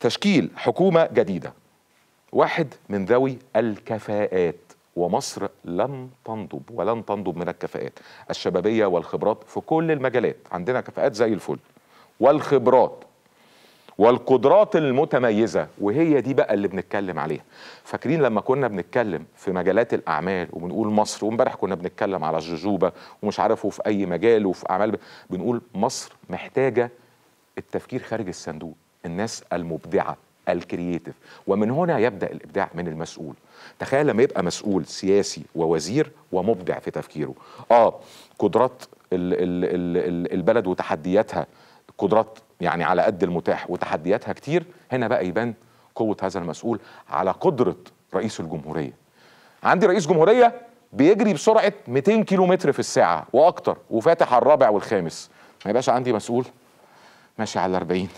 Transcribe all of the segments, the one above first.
تشكيل حكومة جديدة واحد من ذوي الكفاءات ومصر لم تنضب ولن تنضب من الكفاءات الشبابية والخبرات في كل المجالات عندنا كفاءات زي الفل والخبرات والقدرات المتميزة وهي دي بقى اللي بنتكلم عليها فاكرين لما كنا بنتكلم في مجالات الأعمال وبنقول مصر وامبارح كنا بنتكلم على الججوبة ومش عارفه في أي مجال وفي أعمال بنقول مصر محتاجة التفكير خارج الصندوق الناس المبدعه الكرييتيف ومن هنا يبدا الابداع من المسؤول تخيل لما يبقى مسؤول سياسي ووزير ومبدع في تفكيره اه قدرات البلد وتحدياتها قدرات يعني على قد المتاح وتحدياتها كتير هنا بقى يبان قوه هذا المسؤول على قدره رئيس الجمهوريه عندي رئيس جمهوريه بيجري بسرعه 200 كيلو متر في الساعه واكتر وفاتح على الرابع والخامس ما يبقاش عندي مسؤول ماشي على 40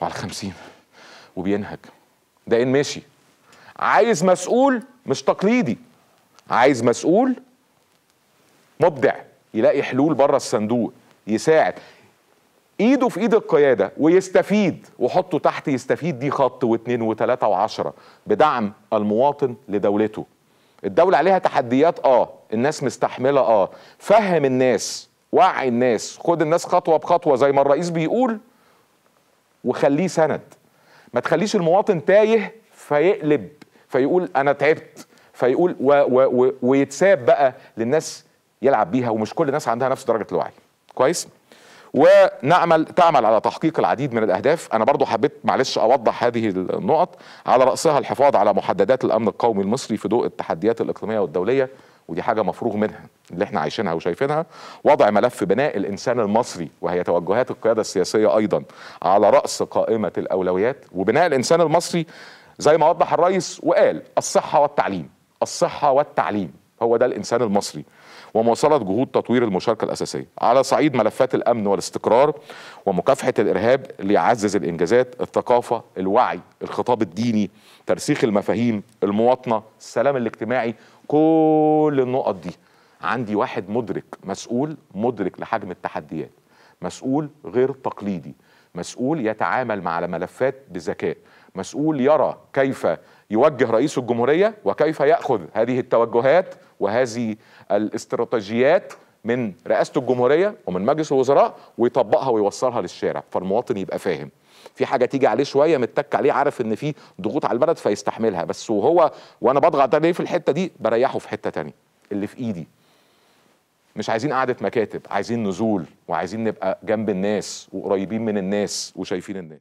وعلى الخمسين وبينهج ده ان ماشي عايز مسؤول مش تقليدي عايز مسؤول مبدع يلاقي حلول بره الصندوق يساعد ايده في ايد القياده ويستفيد وحطه تحت يستفيد دي خط واثنين وثلاثه وعشره بدعم المواطن لدولته. الدوله عليها تحديات اه، الناس مستحمله اه، فهم الناس، وعي الناس، خد الناس خطوه بخطوه زي ما الرئيس بيقول وخليه سند ما تخليش المواطن تايه فيقلب فيقول انا تعبت فيقول و و و ويتساب بقى للناس يلعب بيها ومش كل الناس عندها نفس درجه الوعي كويس ونعمل تعمل على تحقيق العديد من الاهداف انا برضو حبيت معلش اوضح هذه النقط على راسها الحفاظ على محددات الامن القومي المصري في ضوء التحديات الاقليميه والدوليه ودي حاجه مفروغ منها اللي احنا عايشينها وشايفينها وضع ملف بناء الانسان المصري وهي توجهات القياده السياسيه ايضا على راس قائمه الاولويات وبناء الانسان المصري زي ما وضح الرئيس وقال الصحه والتعليم الصحه والتعليم هو ده الانسان المصري ومواصله جهود تطوير المشاركه الاساسيه على صعيد ملفات الامن والاستقرار ومكافحه الارهاب ليعزز الانجازات الثقافه الوعي الخطاب الديني ترسيخ المفاهيم المواطنه السلام الاجتماعي كل النقط دي عندي واحد مدرك مسؤول مدرك لحجم التحديات مسؤول غير تقليدي مسؤول يتعامل مع ملفات بذكاء مسؤول يرى كيف يوجه رئيس الجمهورية وكيف يأخذ هذه التوجهات وهذه الاستراتيجيات من رئاسه الجمهوريه ومن مجلس الوزراء ويطبقها ويوصلها للشارع فالمواطن يبقى فاهم في حاجه تيجي عليه شويه متك عليه عارف ان في ضغوط على البلد فيستحملها بس وهو وانا بضغط عليه في الحته دي بريحه في حته تانية اللي في ايدي مش عايزين قعده مكاتب عايزين نزول وعايزين نبقى جنب الناس وقريبين من الناس وشايفين الناس